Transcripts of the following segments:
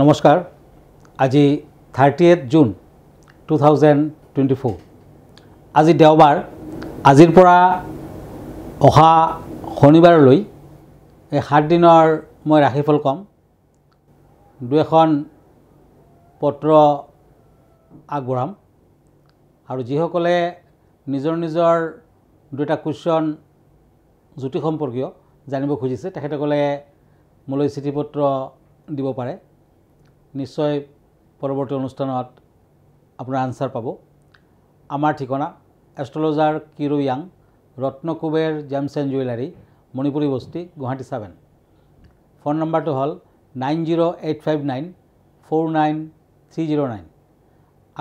নমস্কাৰ আজি thirty eight June two thousand twenty four আজি দেওবাৰ আজিৰ পৰা অহা শনিবাৰলৈ এই সাতদিনৰ মই ৰাশিফল ক'ম দুই এখন পত্ৰ আগবঢ়াম আৰু যিসকলে নিজৰ নিজৰ দুটা কুশ্যন জ্যোতিষ সম্পৰ্কীয় জানিব খুজিছে তেখেতসকলে মোলৈ চিঠি পত্ৰ দিব পাৰে নিশ্চয় পৰৱৰ্তী অনুষ্ঠানত আপোনাৰ আনচাৰ পাব আমাৰ ঠিকনা astrologer Kiru Yang gems and jewellery Manipuri Basti Guwahati seven phone নম্বৰটো হ'ল nine zero' eight five nine four nine three zero' nine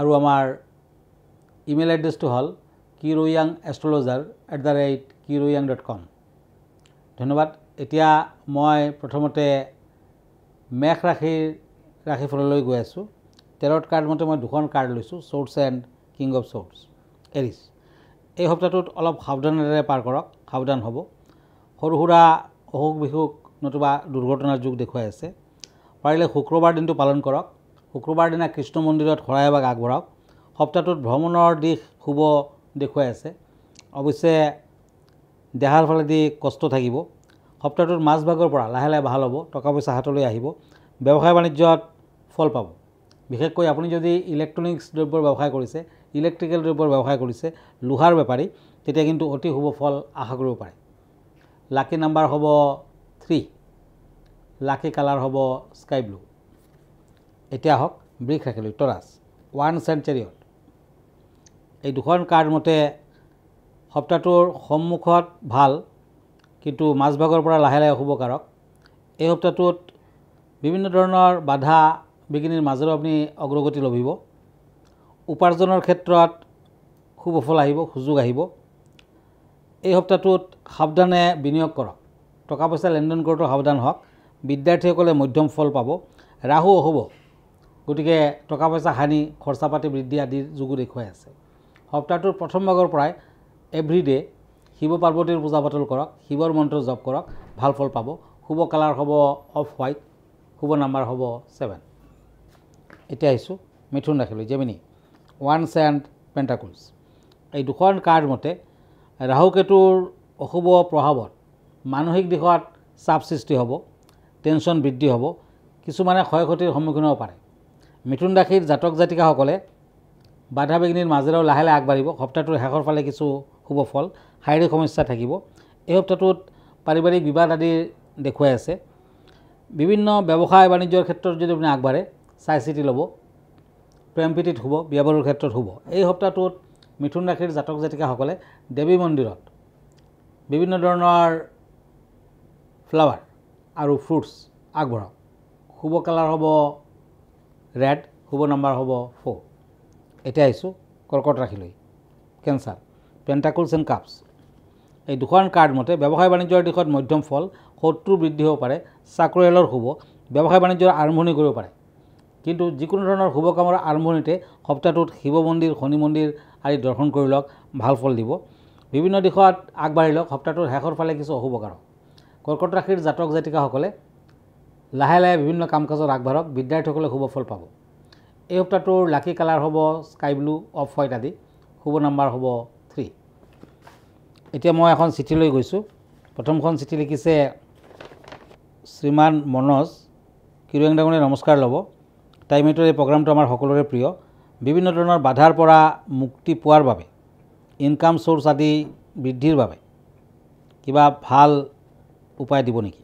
আৰু আমাৰ ইমেইল এড্ৰেছটো হ'ল Kiru Yang astrologer at the rate Kiru Yang dot com ধন্যবাদ এতিয়া মই প্ৰথমতে মেঘ ৰাশিৰ ৰাশিফললৈ গৈ আছোঁ টেৰত কাৰ্ড মতে মই দুখন কাৰ্ড লৈছোঁ swords and king of swords Aries এই সপ্তাহটোত অলপ সাৱধানেৰে পাৰ কৰক সাৱধান হ'ব সৰু সুৰা অসুখ বিসুখ নতুবা দুৰ্ঘটনাৰ যুগ দেখুৱাই আছে পাৰিলে শুক্ৰবাৰ দিনটো পালন কৰক শুক্ৰবাৰ দিনা কৃষ্ণ মন্দিৰত শৰাই এভাগ আগবঢ়াওক সপ্তাহটোত ভ্ৰমণৰ দিশ শুভ দেখুৱাই আছে অৱশ্যে দেহাৰ ফালেদি কষ্ট থাকিব সপ্তাহটোত মাজভাগৰ পৰা লাহে লাহে ভাল হ'ব টকা পইচা হাতলৈ আহিব ব্যৱসায় বাণিজ্যত ফল পাব বিশেষকৈ আপুনি যদি ইলেক্ট্ৰনিক্স দ্ৰব্যৰ ব্যৱসায় কৰিছে ইলেক্ট্ৰিকেল দ্ৰব্যৰ ব্যৱসায় কৰিছে লোহাৰ বেপাৰী তেতিয়া কিন্তু অতি শুভ ফল আশা কৰিব পাৰে লাকি নাম্বাৰ হ'ব থ্ৰী লাকি কালাৰ হ'ব স্কাই ব্লু এতিয়া হওক ব্ৰিক ৰাখিলোঁ উত্তৰাজ ওৱান চেঞ্চেৰিয়ত এই দুখন কাৰ্ড মতে সপ্তাহটোৰ সন্মুখত ভাল কিন্তু মাজভাগৰ পৰা লাহে লাহে অশুভকাৰক এই সপ্তাহটোত বিভিন্ন ধৰণৰ বাধা বিঘিনিৰ মাজেৰেও আপুনি অগ্ৰগতি লভিব উপাৰ্জনৰ ক্ষেত্ৰত সুফল আহিব সুযোগ আহিব এই সপ্তাহটোত সাৱধানে বিনিয়োগ কৰক টকা পইচা লেনদেন কৰোঁতে সাৱধান হওক বিদ্যাৰ্থীসকলে মধ্যম ফল পাব ৰাহু অশুভ গতিকে টকা পইচা হানি খৰচা পাতি বৃদ্ধি আদিৰ যোগো দেখুৱাই আছে সপ্তাহটোৰ প্ৰথম ভাগৰ পৰাই ডে' শিৱ পাৰ্বতীৰ পূজা পাতল কৰক শিৱৰ মন্ত্ৰ জপ কৰক ভাল ফল পাব শুভ কালাৰ হ'ব অফ হোৱাইট শুভ নাম্বাৰ হ'ব ছেভেন এতিয়া আহিছোঁ মিথুন ৰাখিলৈ জেমিনি ওৱান চেণ্ড পেণ্টাকুলছ এই দুখন কাৰ্ড মতে ৰাহুকেতুৰ অশুভ প্ৰভাৱত মানসিক দিশত চাপ সৃষ্টি হ'ব টেনশ্যন বৃদ্ধি হ'ব কিছুমানে ক্ষয় ক্ষতিৰ সন্মুখীন হ'ব পাৰে মিথুন ৰাশিৰ জাতক জাতিকাসকলে বাধা বিঘিনিৰ মাজেৰেও লাহে লাহে আগবাঢ়িব সপ্তাহটোৰ শেষৰ ফালে কিছু শুভ ফল শাৰীৰিক সমস্যা থাকিব এই সপ্তাহটোত পাৰিবাৰিক বিবাদ আদি দেখুৱাই আছে বিভিন্ন ব্যৱসায় বাণিজ্যৰ ক্ষেত্ৰত যদি আপুনি আগবাঢ়ে চাই চিতি ল'ব প্ৰেম প্ৰীতিত শুব বিয়া বাৰুৰ ক্ষেত্ৰত শুব এই সপ্তাহটোত মিথুন ৰাশিৰ জাতক জাতিকাসকলে দেৱী মন্দিৰত বিভিন্ন ধৰণৰ ফ্লাৱাৰ আৰু ফ্ৰুটছ আগবঢ়াওক শুভ কালাৰ হ'ব ৰেড শুভ নম্বৰ হ'ব ফ'ৰ এতিয়া আহিছোঁ কৰ্কট ৰাশিলৈ কেঞ্চাৰ পেণ্টাকুলছ এণ্ড কাপছ এই দুখন কাৰ্ড মতে ব্যৱসায় বাণিজ্যৰ দিশত মধ্যম ফল শত্ৰু বৃদ্ধি হ'ব পাৰে চাকৰিয়ালৰ শুভ ব্যৱসায় বাণিজ্যৰ আৰম্ভণি কৰিব পাৰে কিন্তু যিকোনো ধৰণৰ শুভকামৰ আৰম্ভণিতে সপ্তাহটোত শিৱ মন্দিৰ শনি মন্দিৰ আদি দৰ্শন কৰি লওক ভাল ফল দিব বিভিন্ন দিশত আগবাঢ়ি লওক সপ্তাহটোৰ শেষৰ ফালে কিছু অশুভ কাৰক কৰ্কট ৰাশিৰ জাতক জাতিকাসকলে লাহে লাহে বিভিন্ন কাম কাজত আগবাঢ়ক বিদ্যাৰ্থীসকলে শুভ ফল পাব এই সপ্তাহটোৰ লাকি কালাৰ হ'ব স্কাই ব্লু অফ হোৱাইট আদি শুভ নাম্বাৰ হ'ব থ্ৰী এতিয়া মই এখন চিঠি লৈ গৈছোঁ প্ৰথমখন চিঠি লিখিছে শ্ৰীমান মনোজ কিৰুৱেং ডাঙৰীয়া নমস্কাৰ ল'ব টাইমেটৰ এই প্ৰগ্ৰামটো আমাৰ সকলোৰে প্ৰিয় বিভিন্ন ধৰণৰ বাধাৰ পৰা মুক্তি পোৱাৰ বাবে ইনকাম চ'ৰ্চ আদি বৃদ্ধিৰ বাবে কিবা ভাল উপায় দিব নেকি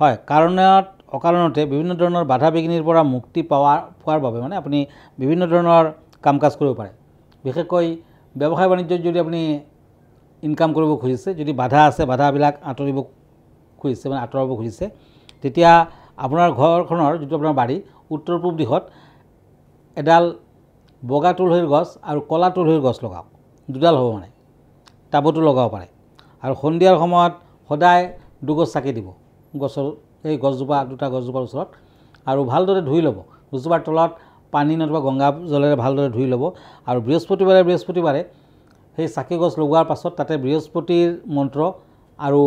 হয় কাৰণত অকাৰণতে বিভিন্ন ধৰণৰ বাধা বিঘিনিৰ পৰা মুক্তি পোৱা পোৱাৰ বাবে মানে আপুনি বিভিন্ন ধৰণৰ কাম কাজ কৰিব পাৰে বিশেষকৈ ব্যৱসায় বাণিজ্যত যদি আপুনি ইনকাম কৰিব খুজিছে যদি বাধা আছে বাধাবিলাক আঁতৰিব খুজিছে মানে আঁতৰাব খুজিছে তেতিয়া আপোনাৰ ঘৰখনৰ যিটো আপোনাৰ বাৰী উত্তৰ পূব দিশত এডাল বগা তুলসীৰ গছ আৰু ক'লা তুলসীৰ গছ লগাওক দুডাল হ'ব মানে টাবতো লগাব পাৰে আৰু সন্ধিয়াৰ সময়ত সদায় দুগছ চাকি দিব গছৰ এই গছজোপা দুটা গছজোপাৰ ওচৰত আৰু ভালদৰে ধুই ল'ব গছজোপাৰ তলত পানী নতুবা গংগা জলেৰে ভালদৰে ধুই ল'ব আৰু বৃহস্পতিবাৰে বৃহস্পতিবাৰে সেই চাকি গছ লগোৱাৰ পাছত তাতে বৃহস্পতিৰ মন্ত্ৰ আৰু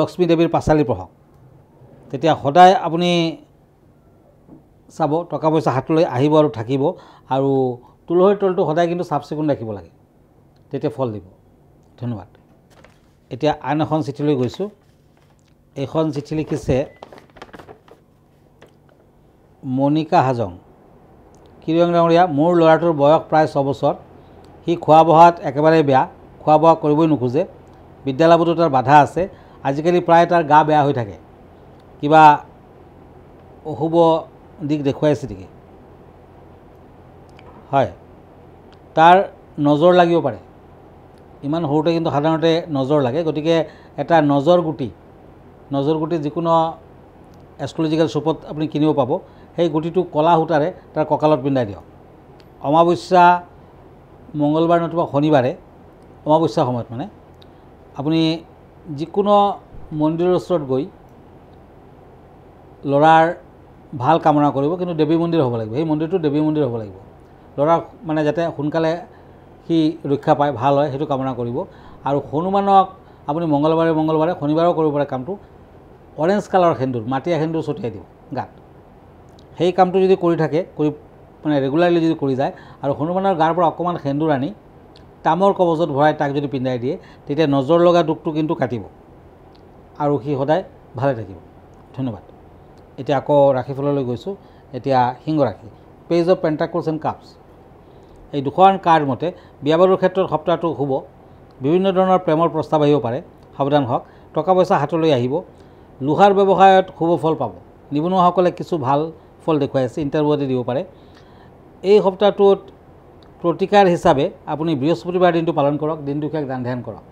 লক্ষ্মী দেৱীৰ পাচালি পঢ়ক তেতিয়া সদায় আপুনি চাব টকা পইচা হাতলৈ আহিব আৰু থাকিব আৰু তুলসীৰ তলটো সদায় কিন্তু চাফ চিকুণ ৰাখিব লাগে তেতিয়া ফল দিব ধন্যবাদ এতিয়া আন এখন চিঠি লৈ গৈছোঁ এইখন চিঠি লিখিছে মণিকা হাজং কিৰং ডাঙৰীয়া মোৰ ল'ৰাটোৰ বয়স প্ৰায় ছবছৰ সি খোৱা বহাত একেবাৰে বেয়া খোৱা বোৱা কৰিবই নোখোজে বিদ্যালয়বোৰতো তাৰ বাধা আছে আজিকালি প্ৰায় তাৰ গা বেয়া হৈ থাকে কিবা অশুভ দিশ দেখুৱাইছে নেকি হয় তাৰ নজৰ লাগিব পাৰে ইমান সৰুতে কিন্তু সাধাৰণতে নজৰ লাগে গতিকে এটা নজৰ গুটি নজৰ গুটি যিকোনো এষ্ট্ৰলজিকেল চুপত আপুনি কিনিব পাব সেই গুটিটো কলা সূতাৰে তাৰ কঁকালত পিন্ধাই দিয়ক অমাৱস্যা মঙলবাৰ নতুবা শনিবাৰে অমাৱস্যা সময়ত মানে আপুনি যিকোনো মন্দিৰৰ ওচৰত গৈ ল'ৰাৰ ভাল কামনা কৰিব কিন্তু দেৱী মন্দিৰ হ'ব লাগিব সেই মন্দিৰটো দেৱী মন্দিৰ হ'ব লাগিব ল'ৰাক মানে যাতে সোনকালে সি ৰক্ষা পায় ভাল হয় সেইটো কামনা কৰিব আৰু হনুমানক আপুনি মংগলবাৰে মংগলবাৰে শনিবাৰেও কৰিব পাৰে কামটো অৰেঞ্জ কালাৰৰ সেন্দুৰ মাটিয়া সেন্দুৰ ছটিয়াই দিব গাত সেই কামটো যদি কৰি থাকে কৰি মানে ৰেগুলাৰলি যদি কৰি যায় আৰু হনুমানৰ গাৰ পৰা অকণমান সেন্দুৰ আনি তামৰ কবজত ভৰাই তাক যদি পিন্ধাই দিয়ে তেতিয়া নজৰ লগা দুখটো কিন্তু কাটিব আৰু সি সদায় ভালে থাকিব ধন্যবাদ এতিয়া আকৌ ৰাশিফললৈ গৈছোঁ এতিয়া সিংহ ৰাশি page of pentacles and cups এই দুখন কাৰ্ড মতে বিয়া বাৰুৰ ক্ষেত্ৰত সপ্তাহটো শুভ বিভিন্ন ধৰণৰ প্ৰেমৰ প্ৰস্তাৱ আহিব পাৰে সাৱধান হওক টকা পইচা হাতলৈ আহিব লোহাৰ ব্যৱসায়ত শুভ ফল পাব নিবনুৱাসকলে কিছু ভাল ফল দেখুৱাই আছে ইণ্টাৰভিউতে দিব পাৰে এই সপ্তাহটোত প্ৰতিকাৰ হিচাপে আপুনি বৃহস্পতিবাৰ দিনটো পালন কৰক দিনটো শেষ দান ধ্যান কৰক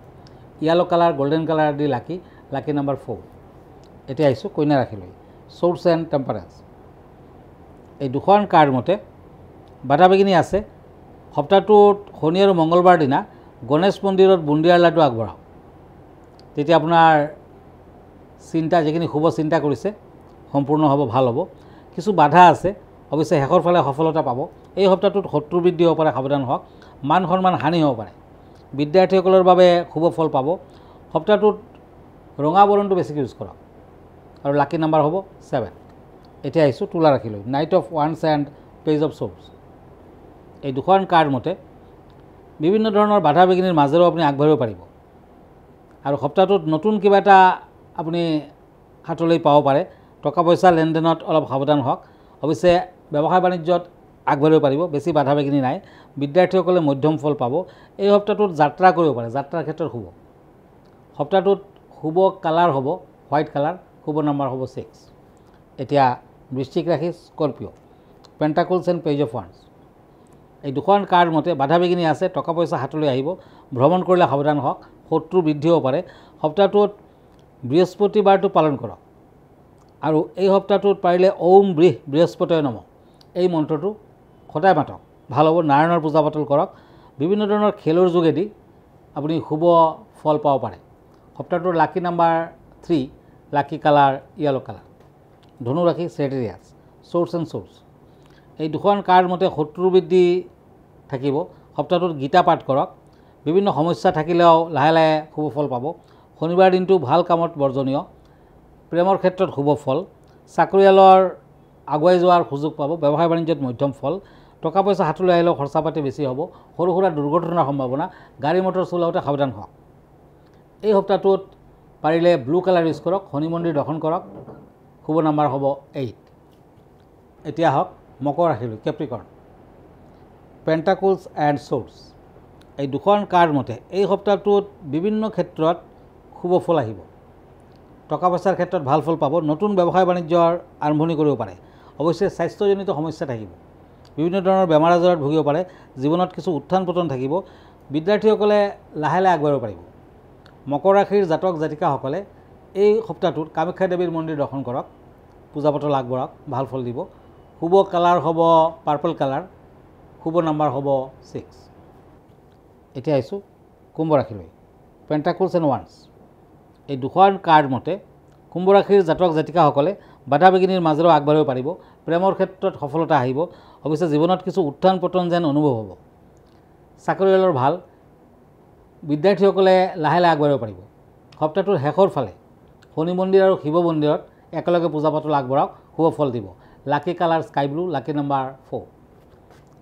yellow' colour golden colour the lucky lucky number four এতিয়া আহিছোঁ কইনা ৰাখিলৈ চ'ৰ্চ এণ্ড টেম্পাৰেঞ্চ এই দুখন কাৰ্ড মতে বাটাবিঘিনি আছে সপ্তাহটোত শনি আৰু মঙলবাৰ দিনা গণেশ মন্দিৰত বুন্দিয়াৰ লাডু আগবঢ়াওক তেতিয়া আপোনাৰ চিন্তা যিখিনি শুভ চিন্তা কৰিছে সম্পূৰ্ণ হ'ব ভাল হ'ব কিছু বাধা আছে অৱশ্যে শেষৰ ফালে সফলতা পাব এই সপ্তাহটোত শত্ৰু বৃদ্ধি হ'ব পাৰে সাৱধান হওক মান সন্মান হানি হ'ব পাৰে বিদ্যাৰ্থীসকলৰ বাবে শুভ ফল পাব সপ্তাহটোত ৰঙা বৰণটো বেছিকৈ ইউজ কৰক আৰু লাকি নাম্বাৰ হ'ব ছেভেন এতিয়া আহিছোঁ তোলা ৰাখিলৈ নাইট অফ ওৱানচ এণ্ড পেজ অফ চ'ৰ্চ এই দুখন কাৰ্ড মতে বিভিন্ন ধৰণৰ বাধা বিঘিনিৰ মাজেৰেও আপুনি আগবাঢ়িব পাৰিব আৰু সপ্তাহটোত নতুন কিবা এটা আপুনি হাতলৈ পাব পাৰে টকা পইচা লেনদেনত অলপ সাৱধান হওক অৱশ্যে ব্যৱসায় বাণিজ্যত আগবাঢ়িব পাৰিব বেছি বাধা বিঘিনি নাই বিদ্যাৰ্থীসকলে মধ্যম ফল পাব এই সপ্তাহটোত যাত্ৰা কৰিব পাৰে যাত্ৰাৰ ক্ষেত্ৰত শুভ সপ্তাহটোত শুভ কালাৰ হ'ব হোৱাইট কালাৰ শুভ নম্বৰ হ'ব ছিক্স এতিয়া বৃষ্টিক ৰাশি Scorpio' pentacles and page of ৱাৰ্ণছ এই দুখন কাৰ্ড মতে বাধা বিঘিনি আছে টকা পইচা হাতলৈ আহিব ভ্ৰমণ কৰিলে সাৱধান হওক শত্ৰু বৃদ্ধি হ'ব পাৰে সপ্তাহটোত বৃহস্পতিবাৰটো পালন কৰক আৰু এই সপ্তাহটোত পাৰিলে ঔম বৃহ বৃহস্পতিয় নম এই মন্ত্ৰটো সদায় মাতক ভাল হ'ব নাৰায়ণৰ পূজা পাতল কৰক বিভিন্ন ধৰণৰ খেলৰ যোগেদি আপুনি শুভ ফল পাব পাৰে সপ্তাহটোৰ lucky number three lucky colour yellow' colour ধনু ৰাশি চেটেৰিয়াছ চ'ৰ্চ এণ্ড চ'ৰ্চ এই দুখন কাৰ্ড মতে শত্ৰুবৃদ্ধি থাকিব সপ্তাহটোত গীতা পাঠ কৰক বিভিন্ন সমস্যা থাকিলেও লাহে লাহে শুভ ফল পাব শনিবাৰ দিনটো ভাল কামত বৰ্জনীয় প্ৰেমৰ ক্ষেত্ৰত শুভ ফল চাকৰিয়ালৰ আগুৱাই যোৱাৰ সুযোগ পাব ব্যৱসায় বাণিজ্যত মধ্যম ফল টকা পইচা হাতলৈ আহিলেও খৰচা পাতি বেছি হ'ব সৰু সুৰা দুৰ্ঘটনাৰ সম্ভাৱনা গাড়ী মটৰ চলাওঁতে সাৱধান হওক এই সপ্তাহটোত পাৰিলে ব্লু কালাৰ ইউজ কৰক শনি মন্দিৰ দৰ্শন কৰক শুভ নাম্বাৰ হ'ব এইট এতিয়া আহক মকৰ ৰাখিলোঁ কেপ্ৰিকৰ্ণ পেণ্টাকুলছ এণ্ড চ'ৰ্চ এই দুখন কাৰ্ড মতে এই সপ্তাহটোত বিভিন্ন ক্ষেত্ৰত শুভ ফল আহিব টকা পইচাৰ ক্ষেত্ৰত ভাল ফল পাব নতুন ব্যৱসায় বাণিজ্যৰ আৰম্ভণি কৰিব পাৰে অৱশ্যে স্বাস্থ্যজনিত সমস্যা থাকিব বিভিন্ন ধৰণৰ বেমাৰ আজাৰত ভুগিব পাৰে জীৱনত কিছু উত্থান পতন থাকিব বিদ্যাৰ্থীসকলে লাহে লাহে আগবাঢ়িব পাৰিব মকৰ ৰাশিৰ জাতক জাতিকাসকলে এই সপ্তাহটোত কামাখ্যা দেৱীৰ মন্দিৰ দৰ্শন কৰক পূজা পাতল আগবঢ়াওক ভাল ফল দিব শুভ কালাৰ হ'ব পাৰ্পল কালাৰ শুভ নাম্বাৰ হ'ব ছিক্স এতিয়া আহিছোঁ কুম্ভ ৰাশিলৈ পেণ্টাকুলছ এণ্ড ৱানছ এই দুখন কাৰ্ড মতে কুম্ভ ৰাশিৰ জাতক জাতিকাসকলে বাধা বিঘিনিৰ মাজেৰেও আগবাঢ়িব পাৰিব প্ৰেমৰ ক্ষেত্ৰত সফলতা আহিব অৱশ্যে জীৱনত কিছু উত্থান পতন যেন অনুভৱ হ'ব চাকৰিয়ালৰ ভাল বিদ্যাৰ্থীসকলে লাহে লাহে আগবাঢ়িব পাৰিব সপ্তাহটোৰ শেষৰ ফালে শনি মন্দিৰ আৰু শিৱ মন্দিৰত একেলগে পূজা পাতল আগবঢ়াওক শুভফল দিব lucky colour sky blue lucky number four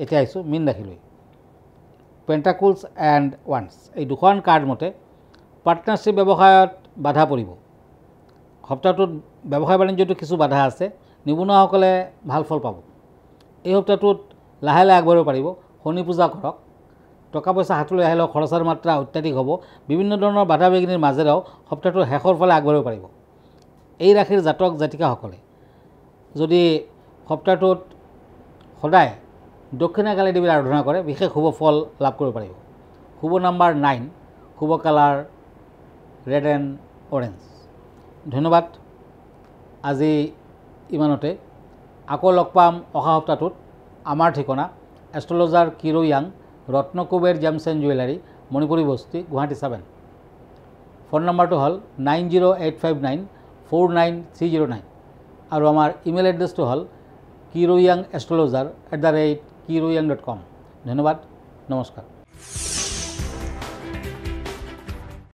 এতিয়া আহিছোঁ মীন ৰাখিলৈ পেণ্টাকুলছ এণ্ড ৱানছ এই দুখন কাৰ্ড মতে পাৰ্টনাৰশ্বিপ ব্যৱসায়ত বাধা পৰিব সপ্তাহটোত ব্যৱসায় বাণিজ্যতো কিছু বাধা আছে নিবনুৱাসকলে ভাল ফল পাব এই সপ্তাহটোত লাহে লাহে আগবাঢ়িব পাৰিব শনি পূজা কৰক টকা পইচা হাতলৈ আহিলেও খৰচৰ মাত্ৰা অত্যাধিক হ'ব বিভিন্ন ধৰণৰ বাধা বিঘিনিৰ মাজেৰেও সপ্তাহটোৰ শেষৰ ফালে আগবাঢ়িব পাৰিব এই ৰাশিৰ জাতক জাতিকাসকলে যদি সপ্তাহটোত সদায় দক্ষিণা কালী দেৱীৰ আৰাধনা কৰে বিশেষ শুভ ফল লাভ কৰিব পাৰিব শুভ নাম্বাৰ নাইন শুভ কালাৰ ৰেড এণ্ড অৰেঞ্জ ধন্যবাদ আজি ইমানতে আকৌ লগ পাম অহা সপ্তাহটোত আমাৰ ঠিকনা astrologer Kir Yang Ratnakuber gems and jewellery Manipuri Basti Guwahati seven phone নাম্বারটো হল nine zero eight five nine four nine three zero' nine আৰু আমাৰ ইমেইল এড্ৰেছটো হ'ল Kiroyang astrologer at the rate Kiroyang dot com ধন্যবাদ নমস্কাৰ